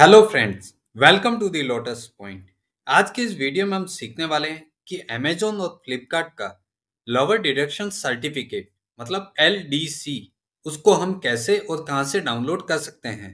Hello friends welcome to the Lotus Point आज के इस वीडियो में हम सीखने वाले हैं कि अमेजोन और फ्लिपकार्ट का लवर डिडक्शन सर्टिफिकेट मतलब एल उसको हम कैसे और कहां से डाउनलोड कर सकते हैं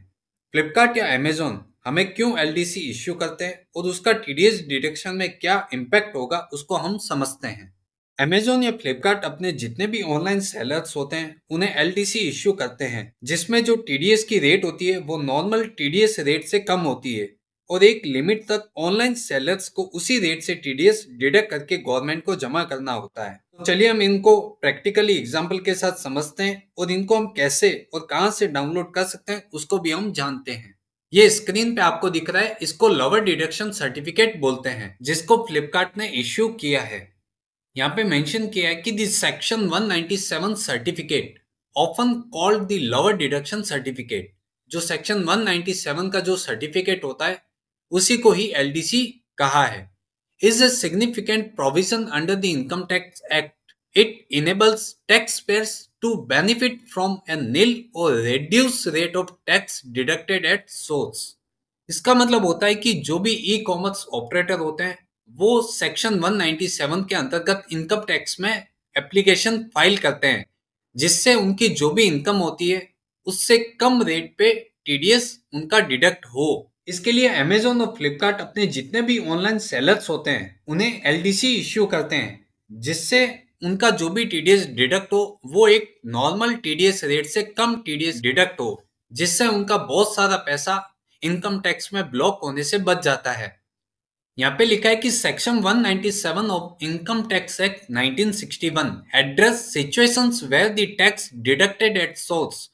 फ्लिपकार्ट या अमेजोन हमें क्यों एल डी इश्यू करते हैं और उसका टी डी डिडक्शन में क्या इम्पैक्ट होगा उसको हम समझते हैं अमेजोन या फ्लिपकार्ट अपने जितने भी ऑनलाइन सेलर्स होते हैं उन्हें एल इश्यू करते हैं जिसमें जो टी की रेट होती है वो नॉर्मल टी रेट से कम होती है और एक लिमिट तक ऑनलाइन सेलर्स को उसी रेट से टी डिडक्ट करके गवर्नमेंट को जमा करना होता है तो चलिए हम इनको प्रैक्टिकली एग्जाम्पल के साथ समझते हैं और इनको हम कैसे और कहाँ से डाउनलोड कर सकते हैं उसको भी हम जानते हैं ये स्क्रीन पे आपको दिख रहा है इसको लवर डिडक्शन सर्टिफिकेट बोलते हैं जिसको फ्लिपकार्ट ने इश्यू किया है यहाँ पे मेंशन किया है कि this section 197 certificate often called the lower deduction certificate जो सेक्शन 197 का जो सर्टिफिकेट होता है उसी को ही एलडीसी कहा है is a significant provision under the income tax act it enables taxpayers to benefit from a nil और reduce rate of tax deducted at source इसका मतलब होता है कि जो भी ई कॉमर्स ऑपरेटर होते हैं वो सेक्शन 197 के अंतर्गत इनकम टैक्स में एप्लीकेशन फाइल करते हैं जिससे उनकी जो भी इनकम होती है उससे कम रेट पे टीडीएस उनका डिडक्ट हो इसके लिए अमेजोन और फ्लिपकार्ट अपने जितने भी ऑनलाइन सेलर्स होते हैं उन्हें एलडीसी इश्यू करते हैं जिससे उनका जो भी टीडीएस डिडक्ट हो वो एक नॉर्मल टीडीएस रेट से कम टीडीएस डिडक्ट हो जिससे उनका बहुत सारा पैसा इनकम टैक्स में ब्लॉक होने से बच जाता है यहाँ पे लिखा है कि section 197 of income tax act 1961 address situations where the tax deducted at source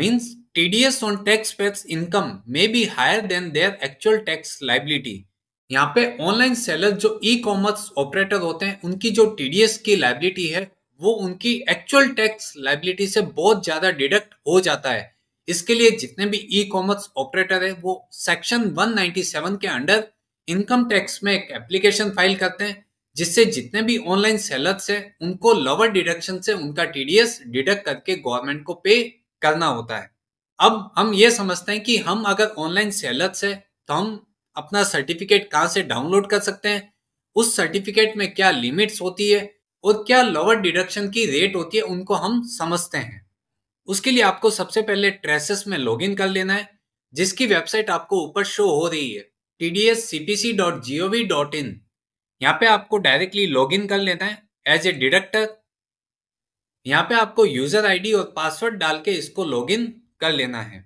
means TDS on tax payers income may be higher than their actual tax liability यहाँ पे ऑनलाइन सेलर जो ई कॉमर्स ऑपरेटर होते हैं उनकी जो TDS की liability है वो उनकी एक्चुअल टैक्स लाइबिलिटी से बहुत ज्यादा डिडक्ट हो जाता है इसके लिए जितने भी ई कॉमर्स ऑपरेटर है वो सेक्शन 197 के अंडर इनकम टैक्स में एक एप्लीकेशन फाइल करते हैं जिससे जितने भी ऑनलाइन सेलर्स है उनको लोअर डिडक्शन से उनका टीडीएस डिडक्ट करके गवर्नमेंट को पे करना होता है अब हम ये समझते हैं कि हम अगर ऑनलाइन सेलर्स है तो हम अपना सर्टिफिकेट कहाँ से डाउनलोड कर सकते हैं उस सर्टिफिकेट में क्या लिमिट्स होती है और क्या लोअर डिडक्शन की रेट होती है उनको हम समझते हैं उसके लिए आपको सबसे पहले ट्रेसेस में लॉगिन कर लेना है जिसकी वेबसाइट आपको ऊपर शो हो रही है T D S C C dot G O V dot in यहाँ पे आपको डायरेक्टली लॉग इन कर लेना है एज ए डिडक्टर यहाँ पे आपको यूजर आईडी और पासवर्ड डाल के इसको लॉगिन कर लेना है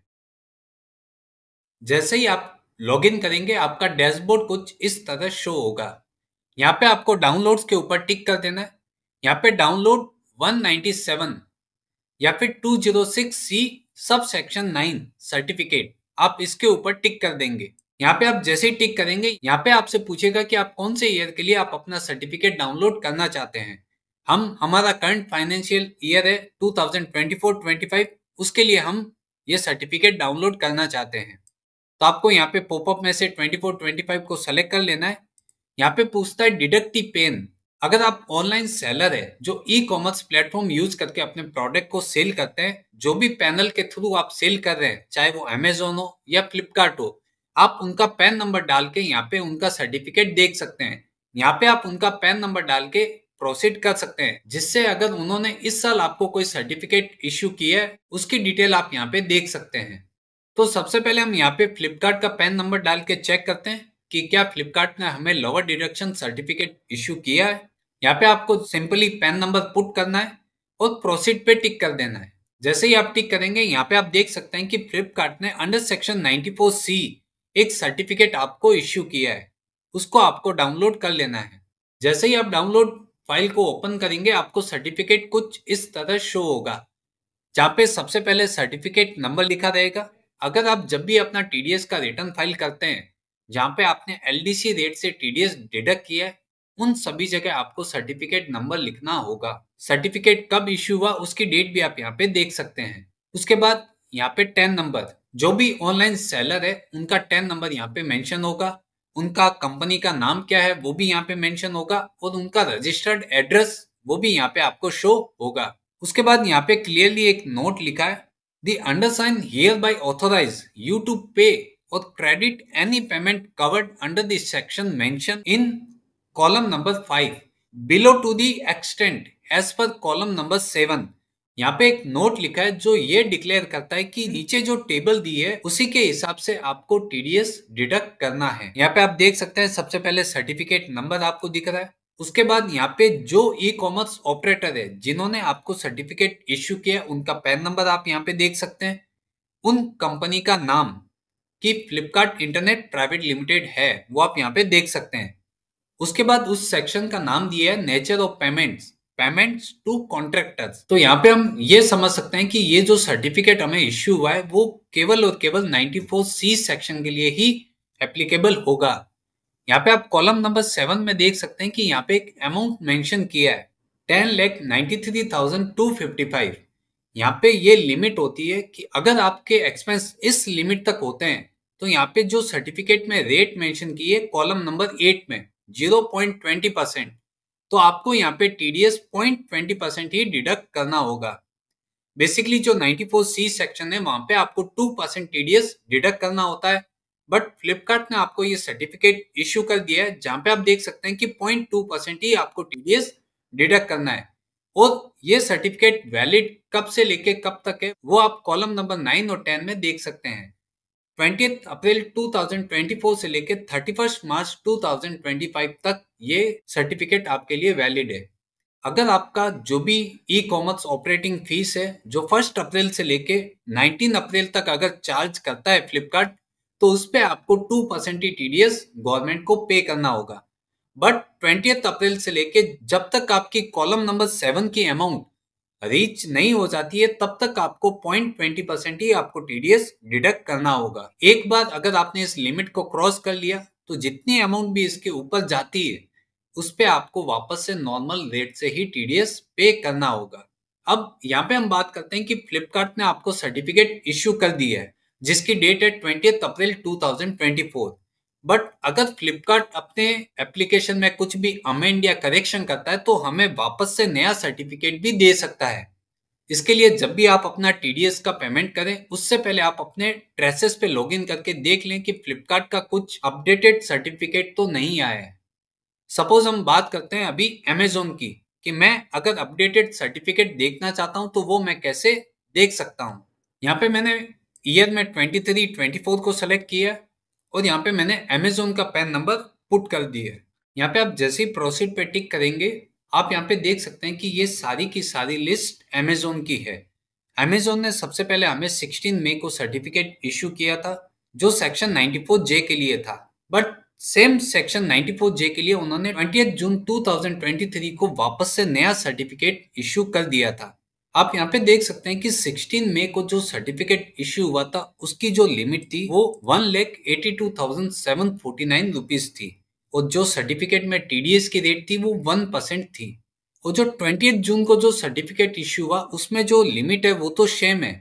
जैसे ही आप लॉगिन करेंगे आपका डैशबोर्ड कुछ इस तरह शो होगा यहाँ पे आपको डाउनलोड्स के ऊपर टिक कर देना है यहाँ पे डाउनलोड 197 या फिर 206 सी सब सेक्शन 9 सर्टिफिकेट आप इसके ऊपर टिक कर देंगे यहाँ पे आप जैसे ही टिक करेंगे यहाँ पे आपसे पूछेगा कि आप कौन से ईयर के लिए आप अपना सर्टिफिकेट डाउनलोड करना चाहते हैं हम हमारा करंट फाइनेंशियल ईयर है 2024-25 उसके लिए हम ये सर्टिफिकेट डाउनलोड करना चाहते हैं तो आपको यहाँ पे पॉपअप में से 24-25 को सेलेक्ट कर लेना है यहाँ पे पूछता है डिडक्टिव पेन अगर आप ऑनलाइन सेलर है जो ई कॉमर्स प्लेटफॉर्म यूज करके अपने प्रोडक्ट को सेल करते हैं जो भी पैनल के थ्रू आप सेल कर रहे हैं चाहे वो अमेजोन हो या फ्लिपकार्ट हो आप उनका पैन नंबर डाल के यहाँ पे उनका सर्टिफिकेट देख सकते हैं यहाँ पे आप उनका पैन नंबर डाल के प्रोसीड कर सकते हैं जिससे अगर उन्होंने इस साल आपको कोई सर्टिफिकेट इश्यू किया है उसकी डिटेल आप यहाँ पे देख सकते हैं तो सबसे पहले हम यहाँ पे फ्लिपकार्ट का पैन नंबर डाल के चेक करते हैं कि क्या फ्लिपकार्ट ने हमें लोअर डिडक्शन सर्टिफिकेट इश्यू किया है यहाँ पे आपको सिंपली पैन नंबर पुट करना है और प्रोसीड पे टिक कर देना है जैसे ही आप टिक करेंगे यहाँ पे आप देख सकते हैं कि फ्लिपकार्ट ने अंडर सेक्शन फोर सी एक सर्टिफिकेट आपको इश्यू किया है उसको आपको डाउनलोड कर लेना है जैसे ही आप डाउनलोड फाइल को ओपन करेंगे आपको सर्टिफिकेट कुछ इस तरह शो होगा जहाँ पे सबसे पहले सर्टिफिकेट नंबर लिखा रहेगा अगर आप जब भी अपना टी का रिटर्न फाइल करते हैं जहाँ पे आपने एल रेट से टी डिडक्ट किया है उन सभी जगह आपको सर्टिफिकेट नंबर लिखना होगा सर्टिफिकेट कब इश्यू हुआ उसकी डेट भी आप यहाँ पे देख सकते हैं उसके बाद यहाँ पे टेन नंबर जो भी ऑनलाइन सेलर है उनका टेन नंबर यहाँ पे मेंशन होगा उनका कंपनी का नाम क्या है वो भी यहाँ पे मेंशन होगा और उनका रजिस्टर्ड एड्रेस वो भी यहाँ पे आपको शो होगा उसके बाद यहाँ पे क्लियरली एक नोट लिखा है the undersigned hereby authorise you to pay और credit any payment covered under this section mention in column number five below to the extent as per column number seven यहाँ पे एक note लिखा है जो ये declare करता है कि हम्म। नीचे जो टेबल दी है उसी के हिसाब से आपको टीडीएस डिडक्ट करना है यहाँ पे आप देख सकते हैं सबसे पहले सर्टिफिकेट नंबर आपको दिख रहा है उसके बाद यहाँ पे जो ई कॉमर्स ऑपरेटर है जिन्होंने आपको सर्टिफिकेट इश्यू किया उनका पैन नंबर आप यहाँ पे देख सकते हैं उन कंपनी का नाम की फ्लिपकार्ट इंटरनेट प्राइवेट लिमिटेड है वो आप यहाँ पे देख सकते हैं उसके बाद उस सेक्शन का नाम दिया है nature of payments payment to contractors तो यहाँ पे हम ये समझ सकते हैं कि ये जो सर्टिफिकेट हमें इश्यू हुआ है वो केवल और केवल 94 सी सेक्शन के लिए ही एप्लीकेबल होगा यहाँ पे आप कॉलम नंबर सेवन में देख सकते हैं कि यहाँ पे एक अमाउंट मेंशन किया है ten lakh ninety three thousand two fifty five यहाँ पे ये लिमिट होती है कि अगर आपके एक्सपेंस इस लिमिट तक होते हैं तो यहाँ पे जो सर्टिफिकेट में रेट मेंशन की है कॉलम नंबर एट में जीरो पॉइंट ट्वेंटी परसेंट तो आपको यहाँ पे टीडीएस पॉइंट ट्वेंटी परसेंट ही डिडक्ट करना होगा बेसिकली जो फोर सी सेक्शन है वहां पे आपको टू परसेंट टीडीएस डिडक्ट करना होता है बट फ्लिपकार्ट ने आपको ये सर्टिफिकेट इश्यू कर दिया है जहां पे आप देख सकते हैं कि पॉइंट टू परसेंट ही आपको टीडीएस डिडक्ट करना है और ये सर्टिफिकेट वैलिड कब से लेके कब तक है वो आप कॉलम नंबर नाइन और टेन में देख सकते हैं ट्वेंटी अप्रैल 2024 से लेकर थर्टी मार्च 2025 तक ये सर्टिफिकेट आपके लिए वैलिड है अगर आपका जो भी ई कॉमर्स ऑपरेटिंग फीस है जो फर्स्ट अप्रैल से लेके 19 अप्रैल तक अगर चार्ज करता है फ्लिपकार्ट तो उस पर आपको टू परसेंट ही टी गवर्नमेंट को पे करना होगा बट ट्वेंटी अप्रैल से लेके जब तक आपकी कॉलम नंबर सेवन की अमाउंट रीच नहीं हो जाती है तब तक आपको पॉइंट ट्वेंटी परसेंट ही आपको टीडीएस डिडक्ट करना होगा एक बार अगर आपने इस लिमिट को क्रॉस कर लिया तो जितनी अमाउंट भी इसके ऊपर जाती है उस पर आपको वापस से नॉर्मल रेट से ही टीडीएस पे करना होगा अब यहाँ पे हम बात करते हैं कि फ्लिपकार्ट ने आपको सर्टिफिकेट इश्यू कर दिया है जिसकी डेट है ट्वेंटी अप्रैल फोर बट अगर फ्लिपकार्ट अपने एप्लीकेशन में कुछ भी अमेंड या करेक्शन करता है तो हमें वापस से नया सर्टिफिकेट भी दे सकता है इसके लिए जब भी आप अपना टीडीएस का पेमेंट करें उससे पहले आप अपने ट्रेसेस पे लॉगिन करके देख लें कि फ्लिपकार्ट का कुछ अपडेटेड सर्टिफिकेट तो नहीं आया है सपोज हम बात करते हैं अभी अमेजोन की कि मैं अगर अपडेटेड सर्टिफिकेट देखना चाहता हूं तो वो मैं कैसे देख सकता हूं यहाँ पे मैंने ईयर में 23, 24 को सेलेक्ट किया और यहाँ पे मैंने अमेजोन का पैन नंबर पुट कर दिया है यहाँ पे आप जैसे ही प्रोसीड पे टिक करेंगे आप यहाँ पे देख सकते हैं कि ये सारी की सारी लिस्ट अमेजोन की है अमेजोन ने सबसे पहले हमें सिक्सटीन मे को सर्टिफिकेट इशू किया था जो सेक्शन फोर जे के लिए था बट सेम सेक्शन 94 जे के लिए उन्होंने ट्वेंटी जून 2023 को वापस से नया सर्टिफिकेट इशू कर दिया था आप यहाँ पे देख सकते हैं कि 16 मई को जो सर्टिफिकेट इश्यू हुआ था उसकी जो लिमिट थी वो one lakh eighty two thousand seven forty nine rupees थी और जो सर्टिफिकेट में टीडीएस की रेट थी वो वन परसेंट थी और जो ट्वेंटी जून को जो सर्टिफिकेट इश्यू हुआ उसमें जो लिमिट है वो तो सेम है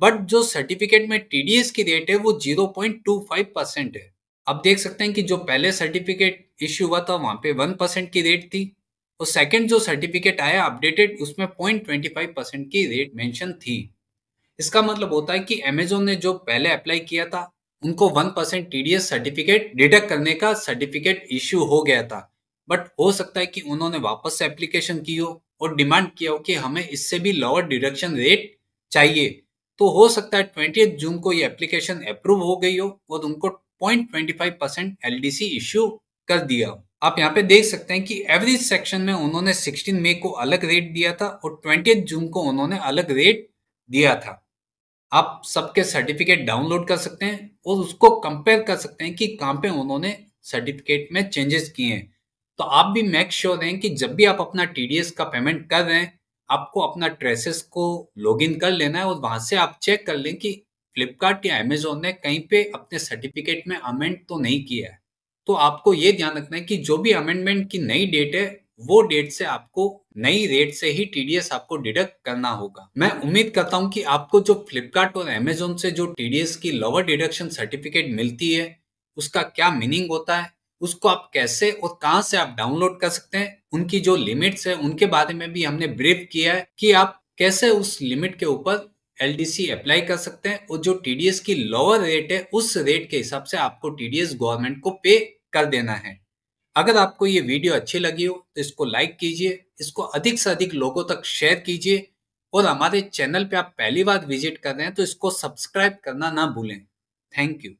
बट जो सर्टिफिकेट में टीडीएस की रेट है वो zero point two five percent है आप देख सकते हैं कि जो पहले सर्टिफिकेट इश्यू हुआ था वहां पे वन परसेंट की रेट थी और तो सेकंड जो सर्टिफिकेट आया अपडेटेड उसमें पॉइंट ट्वेंटी फाइव परसेंट की रेट मेंशन थी इसका मतलब होता है कि अमेजोन ने जो पहले अप्लाई किया था उनको one percent TDS certificate deduct करने का सर्टिफिकेट इश्यू हो गया था बट हो सकता है कि उन्होंने वापस से एप्लीकेशन की हो और डिमांड किया हो कि हमें इससे भी लोअर डिडक्शन रेट चाहिए तो हो सकता है ट्वेंटी जून को ये एप्लीकेशन अप्रूव हो गई हो और उनको point twenty five percent L D issue कर दिया हो आप यहाँ पे देख सकते हैं कि एवरेज सेक्शन में उन्होंने 16 मई को अलग रेट दिया था और ट्वेंटी जून को उन्होंने अलग रेट दिया था आप सबके सर्टिफिकेट डाउनलोड कर सकते हैं और उसको कंपेयर कर सकते हैं कि कहाँ पे उन्होंने सर्टिफिकेट में चेंजेस किए हैं तो आप भी मेक श्योर हैं कि जब भी आप अपना टीडीएस का पेमेंट कर रहे हैं आपको अपना ट्रेसेस को लॉगिन कर लेना है और वहां से आप चेक कर लें कि फ्लिपकार्ट या अमेजोन ने कहीं पे अपने सर्टिफिकेट में अमेंड तो नहीं किया है तो आपको ये ध्यान रखना है कि जो भी अमेंडमेंट की नई डेट है वो डेट से आपको नई रेट से ही टीडीएस आपको डिडक्ट करना होगा मैं उम्मीद करता हूं कि आपको जो फ्लिपकार्ट और एमेजोन से जो टीडीएस की लोअर डिडक्शन सर्टिफिकेट मिलती है उसका क्या मीनिंग होता है उसको आप कैसे और कहां से आप डाउनलोड कर सकते हैं उनकी जो लिमिट्स है उनके बारे में भी हमने ब्रीफ किया है कि आप कैसे उस लिमिट के ऊपर एल अप्लाई कर सकते हैं और जो टीडीएस की लोअर रेट है उस रेट के हिसाब से आपको टीडीएस गवर्नमेंट को पे कर देना है अगर आपको ये वीडियो अच्छी लगी हो तो इसको लाइक कीजिए इसको अधिक से अधिक लोगों तक शेयर कीजिए और हमारे चैनल पे आप पहली बार विजिट कर रहे हैं तो इसको सब्सक्राइब करना ना भूलें थैंक यू